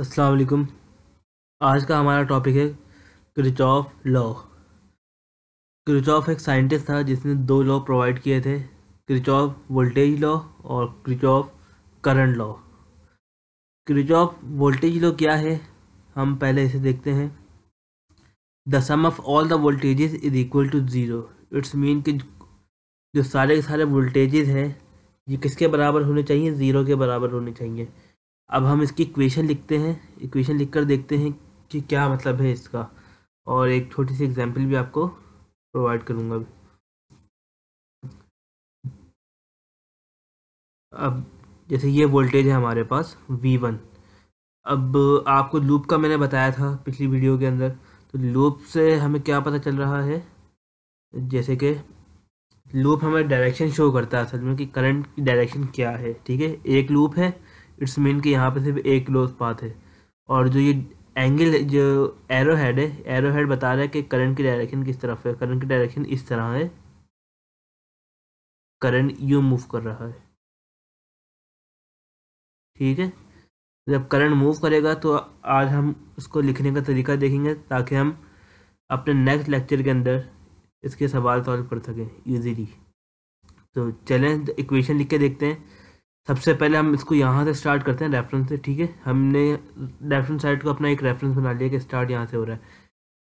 अस्सलाम वालेकुम आज का हमारा टॉपिक है क्रिचॉफ लॉ क्रिचॉफ एक साइंटिस्ट था जिसने दो लॉ प्रोवाइड किए थे क्रिचॉफ वोल्टेज लॉ और Kirchhoff current law Kirchhoff voltage law क्या है हम पहले इसे देखते हैं the sum of all the voltages is equal to zero it's mean कि जो सारे के सारे वोल्टेजेस हैं ये किसके बराबर होने चाहिए ज़ीरो के बराबर होने चाहिए अब हम इसकी इक्वेशन लिखते हैं इक्वेशन लिख कर देखते हैं कि क्या मतलब है इसका और एक छोटी सी एग्जाम्पल भी आपको प्रोवाइड करूँगा अभी अब जैसे ये वोल्टेज है हमारे पास V1 अब आपको लूप का मैंने बताया था पिछली वीडियो के अंदर तो लूप से हमें क्या पता चल रहा है जैसे कि लूप हमें डायरेक्शन शो करता है असल में कि करंट की डायरेक्शन क्या है ठीक है एक लूप है इट्स मीन कि यहाँ पे सिर्फ एक क्लोज पाथ है और जो ये एंगल जो एरो हेड है एरो हेड बता रहा है कि करंट की डायरेक्शन किस तरफ है करंट की डायरेक्शन इस तरह है करंट यू मूव कर रहा है ठीक है जब करंट मूव करेगा तो आज हम उसको लिखने का तरीका देखेंगे ताकि हम अपने नेक्स्ट लेक्चर के अंदर इसके सवाल सॉल्व कर सकें ईजीली तो चलें इक्वेशन लिख के देखते हैं सबसे पहले हम इसको यहाँ से स्टार्ट करते हैं रेफरेंस से ठीक है हमने रेफरेंस साइड को अपना एक रेफरेंस बना लिया कि स्टार्ट यहाँ से हो रहा है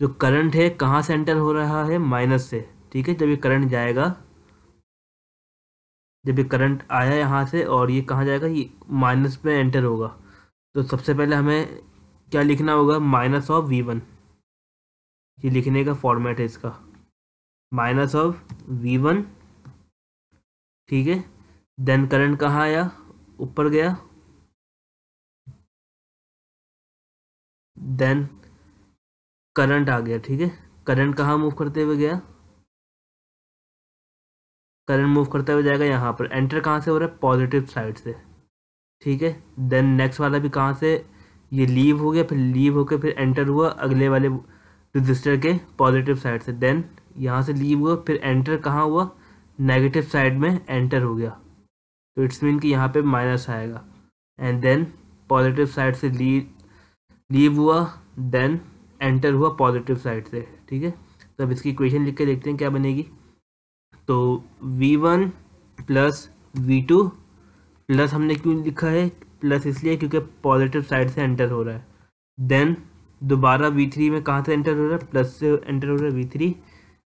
जो करंट है कहाँ से एंटर हो रहा है माइनस से ठीक है जब ये करंट जाएगा जब ये करंट आया यहाँ से और ये कहाँ जाएगा ये माइनस में एंटर होगा तो सबसे पहले हमें क्या लिखना होगा माइनस ऑफ वी वन ये लिखने का फॉर्मेट है इसका माइनस ऑफ वी वन ठीक है देन करंट कहाँ आया ऊपर गया देन करंट आ गया ठीक है करंट कहाँ मूव करते हुए गया करंट मूव करते हुए जाएगा यहाँ पर एंटर कहाँ से हो रहा है पॉजिटिव साइड से ठीक है देन नेक्स्ट वाला भी कहाँ से ये लीव हो गया फिर लीव होकर फिर एंटर हुआ अगले वाले रजिस्टर के पॉजिटिव साइड से देन यहाँ से लीव हुआ फिर एंटर कहाँ हुआ नेगेटिव साइड में एंटर हो गया तो इट्स मीन कि यहाँ पे माइनस आएगा एंड देन पॉजिटिव साइड से ली लीव हुआ देन एंटर हुआ पॉजिटिव साइड से ठीक है तो अब इसकी इक्वेशन लिख के देखते हैं क्या बनेगी तो v1 one plus we plus हमने क्यों लिखा है प्लस इसलिए क्योंकि पॉजिटिव साइड से एंटर हो रहा है देन दोबारा v3 में कहाँ से एंटर हो रहा है प्लस से एंटर हो रहा है v3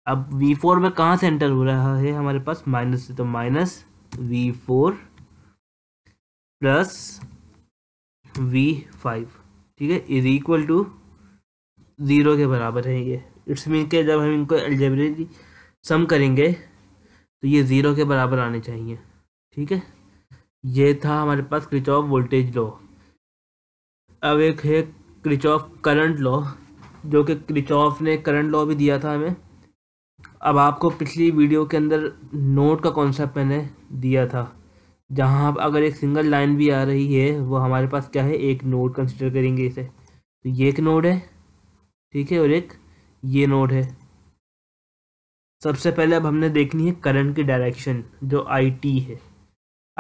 अब v4 में कहाँ से एंटर हो रहा है हमारे पास माइनस से तो minus V four plus V five ठीक है इज इक्वल टू ज़ीरो के बराबर है ये इट्स मीन के जब हम इनको एल्जेब्रिकली सम करेंगे तो ये ज़ीरो के बराबर आने चाहिए ठीक है ये था हमारे पास क्रिच ऑफ वोल्टेज लॉ अब एक है क्रिच ऑफ करंट लॉ जो कि क्रिच ऑफ ने करंट लॉ भी दिया था हमें अब आपको पिछली वीडियो के अंदर नोट का कॉन्सेप्ट मैंने दिया था जहाँ अगर एक सिंगल लाइन भी आ रही है वो हमारे पास क्या है एक नोट कंसिडर करेंगे इसे तो ये एक नोड है ठीक है और एक ये नोड है सबसे पहले अब हमने देखनी है करंट की डायरेक्शन जो आई टी है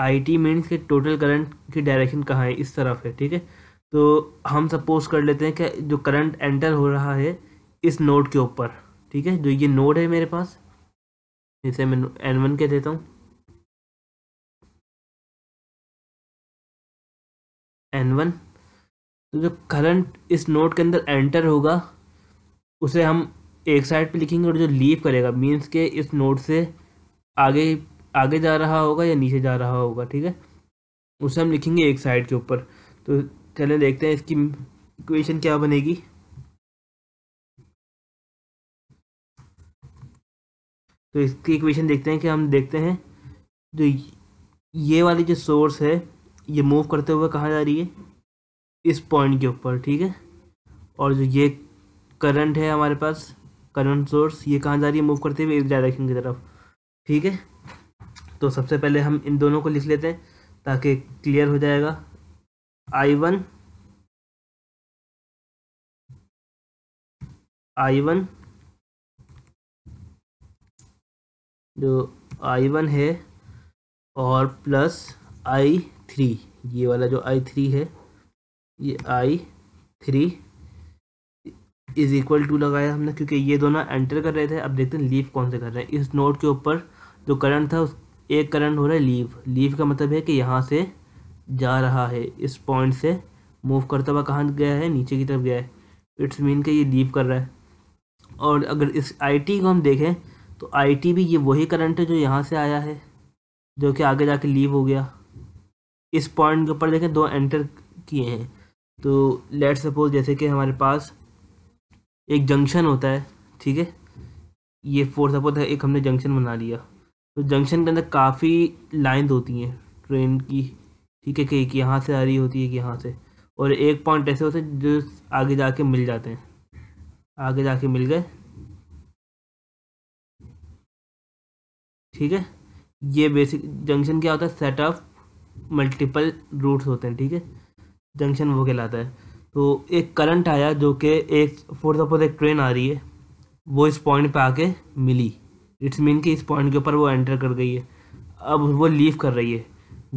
आई टी मीन्स कि टोटल करंट की डायरेक्शन कहाँ है इस तरफ है ठीक है तो हम सपोज कर लेते हैं कि जो करंट एंटर हो रहा है इस नोड के ऊपर ठीक है जो तो ये नोड है मेरे पास इसे मैं एन वन के देता हूँ एन वन तो जो करंट इस नोड के अंदर एंटर होगा उसे हम एक साइड पे लिखेंगे और जो लीव करेगा मींस के इस नोड से आगे आगे जा रहा होगा या नीचे जा रहा होगा ठीक है उसे हम लिखेंगे एक साइड के ऊपर तो चलें देखते हैं इसकी इक्वेशन क्या बनेगी तो इसकी इक्वेशन देखते हैं कि हम देखते हैं जो तो ये वाली जो सोर्स है ये मूव करते हुए कहाँ जा रही है इस पॉइंट के ऊपर ठीक है और जो ये करंट है हमारे पास करंट सोर्स ये कहाँ जा रही है मूव करते हुए इस डायरेक्शन की तरफ ठीक है तो सबसे पहले हम इन दोनों को लिख लेते हैं ताकि क्लियर हो जाएगा आई वन आई वन जो आई वन है और प्लस आई थ्री ये वाला जो आई थ्री है ये I three is equal to लगाया हमने क्योंकि ये दोनों एंटर कर रहे थे अब देखते हैं लीव कौन से कर रहे हैं इस नोट के ऊपर जो करंट था उस एक करंट हो रहा है लीव लीव का मतलब है कि यहाँ से जा रहा है इस पॉइंट से मूव करता हुआ कहाँ गया है नीचे की तरफ गया है इट्स मीन के ये लीव कर रहा है और अगर इस आई टी को हम देखें तो आई टी भी ये वही करंट है जो यहाँ से आया है जो कि आगे जाके लीव हो गया इस पॉइंट के ऊपर देखें दो एंटर किए हैं तो लेट सपोज जैसे कि हमारे पास एक जंक्शन होता है ठीक है ये फोर सपोज है एक हमने जंक्शन बना लिया तो जंक्शन के अंदर काफ़ी लाइन होती हैं ट्रेन की ठीक है कि एक यहाँ से आ रही होती है कि यहाँ से और एक पॉइंट ऐसे होते हैं जो आगे जाके मिल जाते हैं आगे जाके मिल गए ठीक है ये बेसिक जंक्शन क्या होता है सेट ऑफ मल्टीपल रूट्स होते हैं ठीक है जंक्शन वो कहलाता है तो एक करंट आया जो कि एक फोर सपोज एक ट्रेन आ रही है वो इस पॉइंट पे आके मिली इट्स मीन कि इस पॉइंट के ऊपर वो एंटर कर गई है अब वो लीव कर रही है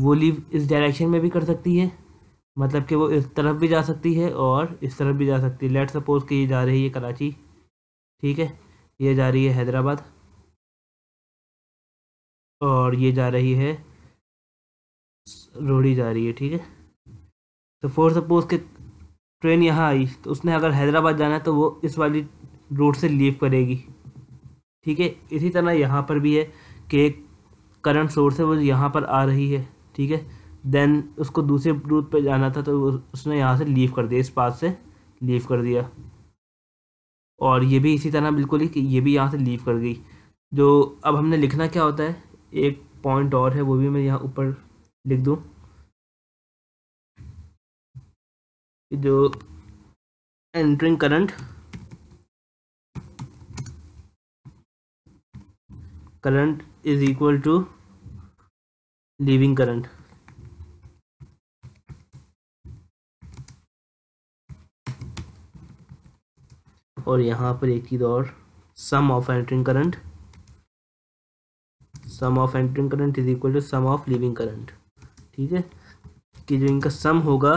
वो लीव इस डायरेक्शन में भी कर सकती है मतलब कि वो इस तरफ भी जा सकती है और इस तरफ भी जा सकती है लेट सपोज कि ये जा रही है कराची ठीक है ये जा रही है हैदराबाद और ये जा रही है रोड़ी जा रही है ठीक है तो फोर सपोज के ट्रेन यहाँ आई तो उसने अगर हैदराबाद जाना है तो वो इस वाली रोड से लीव करेगी ठीक है इसी तरह यहाँ पर भी है कि एक करंट सोर्स है वो यहाँ पर आ रही है ठीक है देन उसको दूसरे रूट पर जाना था तो उसने यहाँ से लीव कर दिया इस पास से लीव कर दिया और ये भी इसी तरह बिल्कुल ही ये भी यहाँ से लीव कर गई जो अब हमने लिखना क्या होता है एक पॉइंट और है वो भी मैं यहाँ ऊपर लिख दूँ जो entering current current is equal to leaving current और यहाँ पर एक चीज़ और sum of entering current sum of entering current is equal to sum of leaving current ठीक है कि जो इनका सम होगा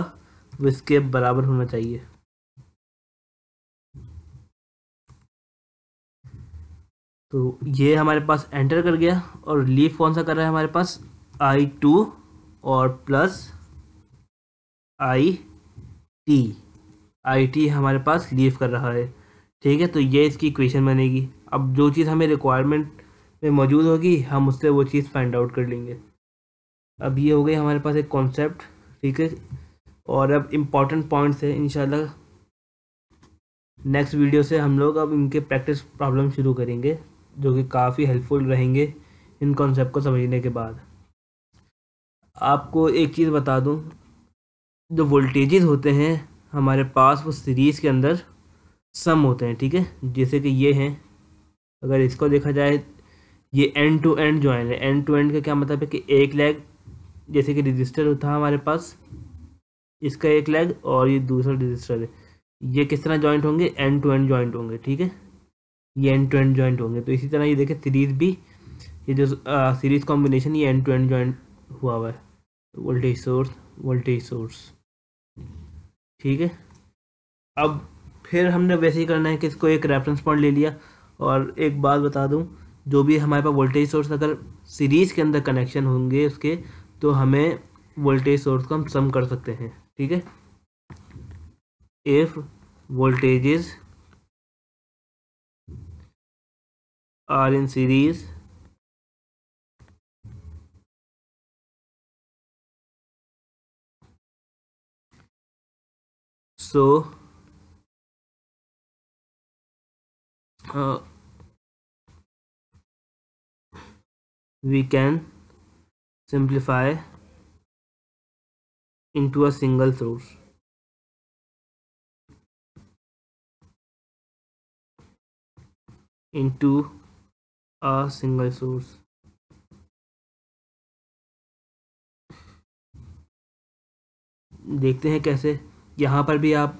वो इसके बराबर होना चाहिए तो ये हमारे पास एंटर कर गया और लीव कौन सा कर रहा है हमारे पास आई टू और plus I T I T हमारे पास लीव कर रहा है ठीक है तो ये इसकी इक्वेशन बनेगी अब जो चीज़ हमें रिक्वायरमेंट में मौजूद होगी हम उससे वो चीज़ फाइंड आउट कर लेंगे अब ये हो गई हमारे पास एक कॉन्सेप्ट ठीक है और अब इम्पॉर्टेंट पॉइंट्स है इन नेक्स्ट वीडियो से हम लोग अब इनके प्रैक्टिस प्रॉब्लम शुरू करेंगे जो कि काफ़ी हेल्पफुल रहेंगे इन कॉन्सेप्ट को समझने के बाद आपको एक चीज़ बता दूं जो वोल्टेजेस होते हैं हमारे पास वो सीरीज़ के अंदर सम होते हैं ठीक है जैसे कि ये हैं अगर इसको देखा जाए ये एंड टू एंड ज्वाइन है एंड टू एंड का क्या मतलब है कि एक लेग जैसे कि रजिस्टर था हमारे पास इसका एक लेग और ये दूसरा रजिस्टर है ये किस तरह ज्वाइंट होंगे एंड टू एंड ज्वाइंट होंगे ठीक है ये एंड टू एंड ज्वाइंट होंगे तो इसी तरह ये देखें सीरीज भी ये जो सीरीज कॉम्बिनेशन ये एंड टू एंड ज्वाइंट हुआ हुआ है वोल्टेज सोर्स वोल्टेज सोर्स ठीक है अब फिर हमने वैसे ही करना है कि इसको एक रेफरेंस पॉइंट ले लिया और एक बात बता दूं जो भी हमारे पास वोल्टेज सोर्स अगर सीरीज के अंदर कनेक्शन होंगे उसके तो हमें वोल्टेज सोर्स को हम सम कर सकते हैं ठीक है if voltage are in series so we can simplify into a single source. into a single source. देखते हैं कैसे यहाँ पर भी आप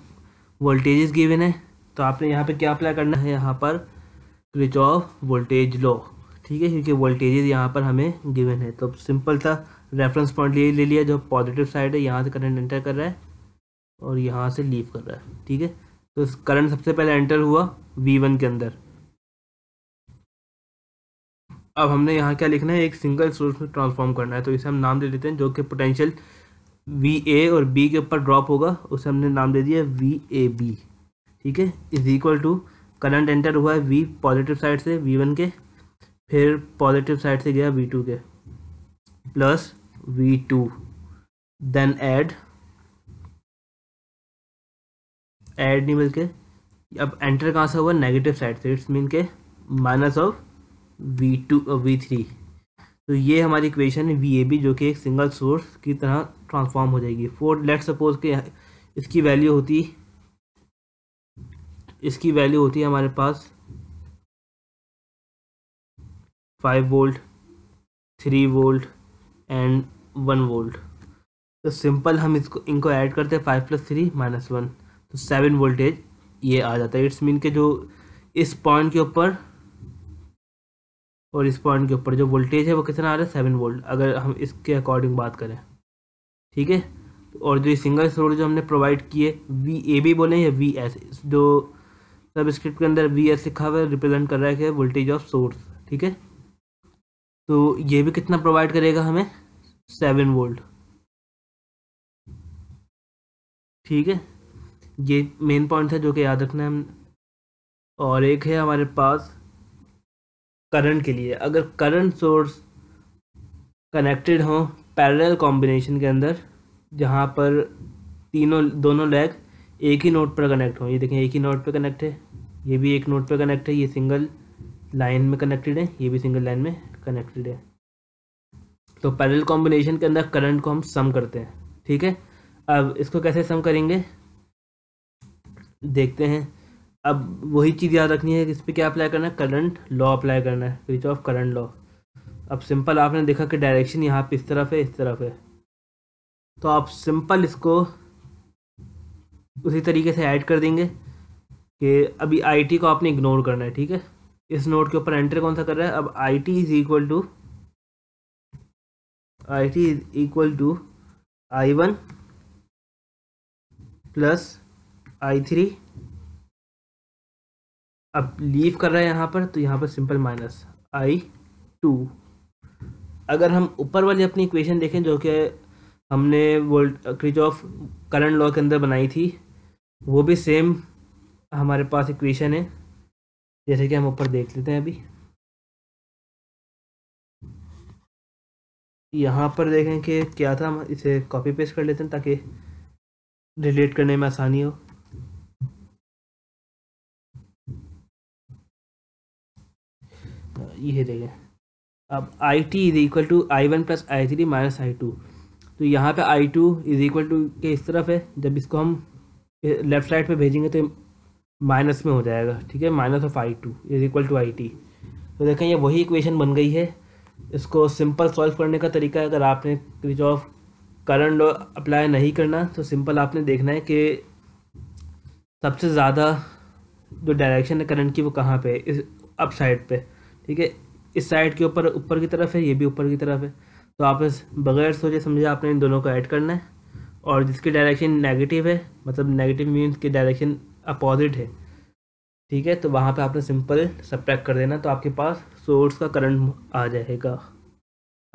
वोल्टेजेस गिवन है तो आपने यहाँ पे क्या अप्लाई करना है यहाँ पर स्विच ऑफ वोल्टेज लॉ ठीक है क्योंकि वोल्टेजेज यहाँ पर हमें गिवन है तो सिंपल था रेफरेंस पॉइंट ये ले लिया जो पॉजिटिव साइड है यहाँ से करंट एंटर कर रहा है और यहाँ से लीव कर रहा है ठीक है तो करंट सबसे पहले एंटर हुआ वी वन के अंदर अब हमने यहाँ क्या लिखना है एक सिंगल सोर्स में ट्रांसफॉर्म करना है तो इसे हम नाम दे लेते हैं जो कि पोटेंशियल वी ए और बी के ऊपर ड्रॉप होगा उसे हमने नाम दे दिया वी ए बी ठीक है is equal to current enter हुआ है वी पॉजिटिव साइड से वी वन के फिर पॉजिटिव साइड से गया वी टू के plus V two then add add नहीं बल्कि अब एंटर कहाँ से हुआ नेगेटिव साइड से इट्स मीन के minus of V two V three तो ये हमारी इक्वेशन है वी ए बी जो कि एक सिंगल सोर्स की तरह ट्रांसफॉर्म हो जाएगी फोर लेट सपोज के इसकी वैल्यू होती इसकी वैल्यू होती है हमारे पास five volt three volt and one volt तो सिंपल हम इसको इनको ऐड करते हैं five plus three minus one तो सेवन वोल्टेज ये आ जाता है इट्स मीन के जो इस पॉइंट के ऊपर और इस पॉइंट के ऊपर जो वोल्टेज है वो कितना आ रहा है सेवन वोल्ट अगर हम इसके अकॉर्डिंग बात करें ठीक है और जो सिंगल सोर्स जो हमने प्रोवाइड किए वी ए बी बोले या वी एस जो सब स्क्रिप्ट के अंदर वी एस लिखा हुआ है रिप्रेजेंट कर रहा है वोल्टेज ऑफ सोर्स ठीक है तो ये भी कितना प्रोवाइड करेगा हमें सेवन वोल्ट ठीक है ये मेन पॉइंट है जो कि याद रखना है हम और एक है हमारे पास करंट के लिए अगर करंट सोर्स कनेक्टेड हों पैरेलल कॉम्बिनेशन के अंदर जहाँ पर तीनों दोनों लैग एक ही नोट पर कनेक्ट हों ये देखें एक ही नोट पर कनेक्ट है ये भी एक नोट पर कनेक्ट है ये सिंगल लाइन में कनेक्टेड है ये भी सिंगल लाइन में कनेक्टेड है तो पैरेलल कॉम्बिनेशन के अंदर करंट को हम सम करते हैं ठीक है अब इसको कैसे सम करेंगे देखते हैं अब वही चीज़ याद रखनी है कि इस पर क्या अप्लाई करना है करंट लॉ अप्लाई करना है रिच ऑफ करंट लॉ अब सिंपल आपने देखा कि डायरेक्शन यहाँ पे इस तरफ है इस तरफ है तो आप सिंपल इसको उसी तरीके से ऐड कर देंगे कि अभी आईटी को आपने इग्नोर करना है ठीक है इस नोड के ऊपर एंट्री कौन सा कर रहा है अब I T is equal to I T is equal to I one plus I three अब लीव कर रहा है यहाँ पर तो यहाँ पर सिंपल माइनस आई टू अगर हम ऊपर वाली अपनी इक्वेशन देखें जो कि हमने volt Kirchhoff current law के अंदर बनाई थी वो भी सेम हमारे पास इक्वेशन है जैसे कि हम ऊपर देख लेते हैं अभी यहाँ पर देखें कि क्या था हम इसे कॉपी पेस्ट कर लेते हैं ताकि रिलेट करने में आसानी हो ये देखें अब I T is equal to I one plus I three minus I two तो यहाँ पे I two is equal to के इस तरफ है जब इसको हम लेफ़्ट साइड पे भेजेंगे तो माइनस में हो जाएगा ठीक है minus of I two is equal to I T तो देखें ये वही इक्वेशन बन गई है इसको सिंपल सॉल्व करने का तरीका है अगर आपने Kirchhoff current law apply नहीं करना तो सिंपल आपने देखना है कि सबसे ज़्यादा जो डायरेक्शन है करंट की वो कहाँ पे इस अप साइड पे ठीक है इस साइड के ऊपर ऊपर की तरफ है ये भी ऊपर की तरफ है तो आपने बगैर सोचे समझे आपने इन दोनों को ऐड करना है और जिसकी डायरेक्शन नेगेटिव है मतलब नेगेटिव मीन्स की डायरेक्शन अपोजिट है ठीक है तो वहाँ पे आपने सिंपल सब्ट्रैक कर देना तो आपके पास सोर्स का करंट आ जाएगा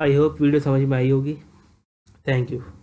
आई होप वीडियो समझ में आई होगी थैंक यू